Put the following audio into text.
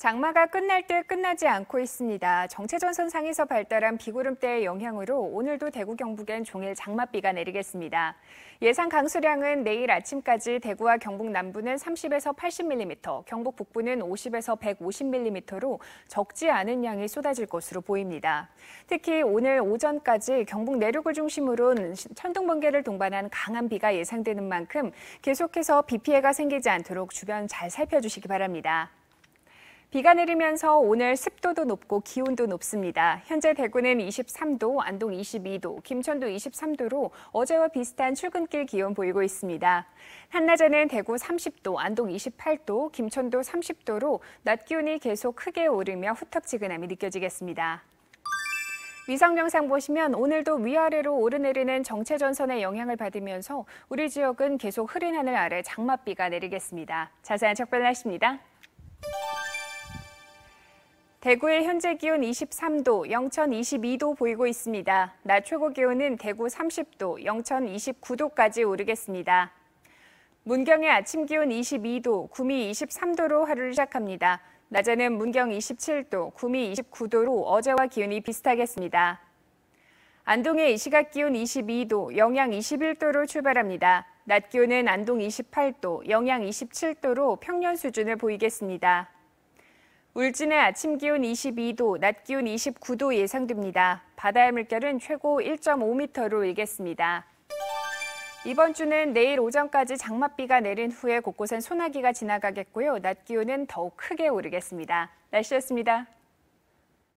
장마가 끝날 때 끝나지 않고 있습니다. 정체전선 상에서 발달한 비구름대의 영향으로 오늘도 대구 경북엔 종일 장맛비가 내리겠습니다. 예상 강수량은 내일 아침까지 대구와 경북 남부는 30에서 80mm, 경북 북부는 50에서 150mm로 적지 않은 양이 쏟아질 것으로 보입니다. 특히 오늘 오전까지 경북 내륙을 중심으로 천둥 번개를 동반한 강한 비가 예상되는 만큼 계속해서 비 피해가 생기지 않도록 주변 잘 살펴주시기 바랍니다. 비가 내리면서 오늘 습도도 높고 기온도 높습니다. 현재 대구는 23도, 안동 22도, 김천도 23도로 어제와 비슷한 출근길 기온 보이고 있습니다. 한낮에는 대구 30도, 안동 28도, 김천도 30도로 낮 기온이 계속 크게 오르며 후텁지근함이 느껴지겠습니다. 위성 영상 보시면 오늘도 위아래로 오르내리는 정체 전선의 영향을 받으면서 우리 지역은 계속 흐린 하늘 아래 장맛비가 내리겠습니다. 자세한 척별 날씨입니다. 대구의 현재 기온 23도, 영천 22도 보이고 있습니다. 낮 최고 기온은 대구 30도, 영천 29도까지 오르겠습니다. 문경의 아침 기온 22도, 구미 23도로 하루를 시작합니다. 낮에는 문경 27도, 구미 29도로 어제와 기온이 비슷하겠습니다. 안동의 이 시각 기온 22도, 영양 21도로 출발합니다. 낮 기온은 안동 28도, 영양 27도로 평년 수준을 보이겠습니다. 울진의 아침 기온 22도, 낮 기온 29도 예상됩니다. 바다의 물결은 최고 1.5m로 일겠습니다. 이번 주는 내일 오전까지 장맛비가 내린 후에 곳곳엔 소나기가 지나가겠고요. 낮 기온은 더욱 크게 오르겠습니다. 날씨였습니다.